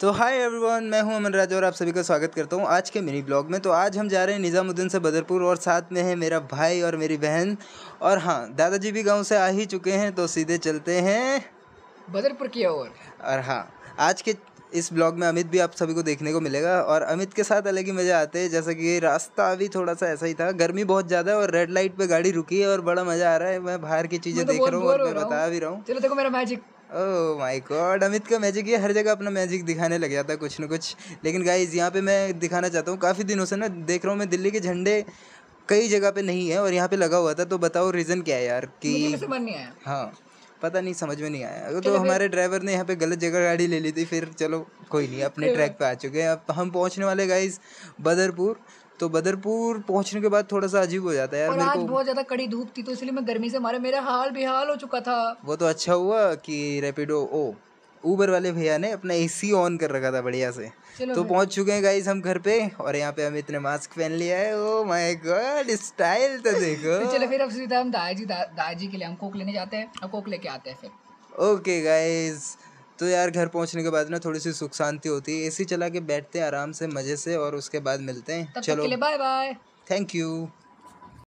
तो hi everyone मैं हूं अमन राज और आप सभी का स्वागत करता हूं आज के मेरी ब्लॉग में तो आज हम जा रहे हैं निज़ामुद्दीन से बदरपुर और साथ में है मेरा भाई और मेरी बहन और हाँ दादाजी भी गांव से आ ही चुके हैं तो सीधे चलते हैं बदरपुर की ओर और हाँ आज के इस ब्लॉग में अमित भी आप सभी को देखने को मिलेगा और अमित के साथ अलग ही मज़ा आते हैं जैसा कि रास्ता भी थोड़ा सा ऐसा ही था गर्मी बहुत ज़्यादा है और रेड लाइट पर गाड़ी रुकी है और बड़ा मज़ा आ रहा है मैं बाहर की चीज़ें तो देख रहा हूँ और मैं बता भी रहा हूँ चलो देखो मेरा magic oh my God Amit का मैजिक ये हर जगह अपना मैजिक दिखाने लग जाता है कुछ ना कुछ लेकिन गाइज यहाँ पे मैं दिखाना चाहता हूँ काफ़ी दिनों से ना देख रहा हूँ मैं दिल्ली के झंडे कई जगह पे नहीं है और यहाँ पे लगा हुआ था तो बताओ रीज़न क्या है यार कि तो नहीं आया हाँ पता नहीं समझ में नहीं आया तो हमारे ड्राइवर ने यहाँ पे गलत जगह गाड़ी ले ली थी फिर चलो कोई नहीं अपने ट्रैक पे आ चुके हैं अब हम पहुँचने वाले गाइज बदरपुर तो बदरपुर पहुंचने के बाद थोड़ा सा अजीब हो जाता है यार और मेरे आज को बहुत ज्यादा कड़ी धूप थी तो इसलिए मैं गर्मी से मारे मेरा हाल बेहाल हो चुका था वो तो अच्छा हुआ कि रेपिडो ओ ऊबर वाले भैया ने अपना एसी ऑन कर रखा था बढ़िया से तो पहुंच चुके हैं गाइस हम घर पे और यहाँ पे अमित ने मास्क पहन लिया है ओ माय गॉड स्टाइल तो देखो तो चलो फिर अब सीधा हम दादाजी दादाजी के लिए हम कोक लेने जाते हैं कोक लेके आते हैं फिर ओके गाइस तो यार घर पहुंचने के बाद ना थोड़ी सी सुख शांति होती है एसी चला के बैठते हैं आराम से मज़े से और उसके बाद मिलते हैं चलो बाय बाय थैंक यू